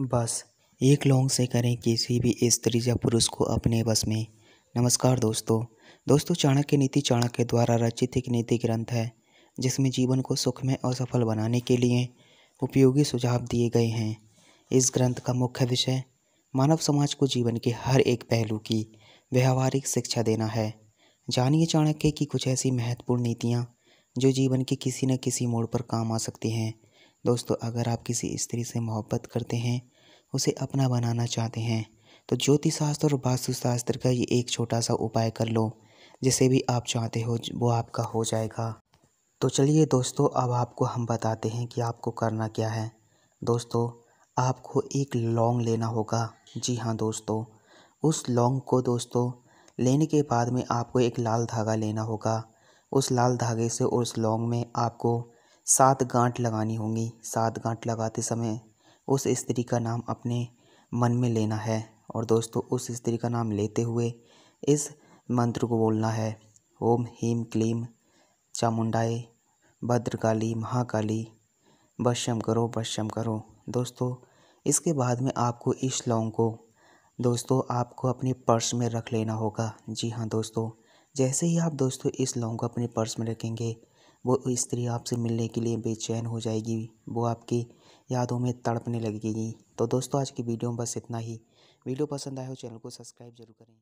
बस एक लौंग से करें किसी भी स्त्री या पुरुष को अपने बस में नमस्कार दोस्तों दोस्तों चाणक्य नीति चाणक्य द्वारा रचित एक नीति ग्रंथ है जिसमें जीवन को सुखमय और सफल बनाने के लिए उपयोगी सुझाव दिए गए हैं इस ग्रंथ का मुख्य विषय मानव समाज को जीवन के हर एक पहलू की व्यवहारिक शिक्षा देना है जानिए चाणक्य की कुछ ऐसी महत्वपूर्ण नीतियाँ जो जीवन के किसी न किसी मोड़ पर काम आ सकती हैं दोस्तों अगर आप किसी स्त्री से मोहब्बत करते हैं उसे अपना बनाना चाहते हैं तो ज्योतिष शास्त्र और वास्तुशास्त्र का ये एक छोटा सा उपाय कर लो जिसे भी आप चाहते हो वो आपका हो जाएगा तो चलिए दोस्तों अब आपको हम बताते हैं कि आपको करना क्या है दोस्तों आपको एक लौंग लेना होगा जी हाँ दोस्तों उस लौंग को दोस्तों लेने के बाद में आपको एक लाल धागा लेना होगा उस लाल धागे से उस लौंग में आपको सात गांठ लगानी होंगी सात गांठ लगाते समय उस स्त्री का नाम अपने मन में लेना है और दोस्तों उस स्त्री का नाम लेते हुए इस मंत्र को बोलना है ओम हीम क्लीम चामुंडाए भद्रकाली महाकाली वश्यम करो बश्यम करो दोस्तों इसके बाद में आपको इस लौंग को दोस्तों आपको अपने पर्स में रख लेना होगा जी हाँ दोस्तों जैसे ही आप दोस्तों इस लौंग को अपने पर्स में रखेंगे वो स्त्री आपसे मिलने के लिए बेचैन हो जाएगी वो आपकी यादों में तड़पने लगेगी तो दोस्तों आज की वीडियो में बस इतना ही वीडियो पसंद आए हो चैनल को सब्सक्राइब जरूर करें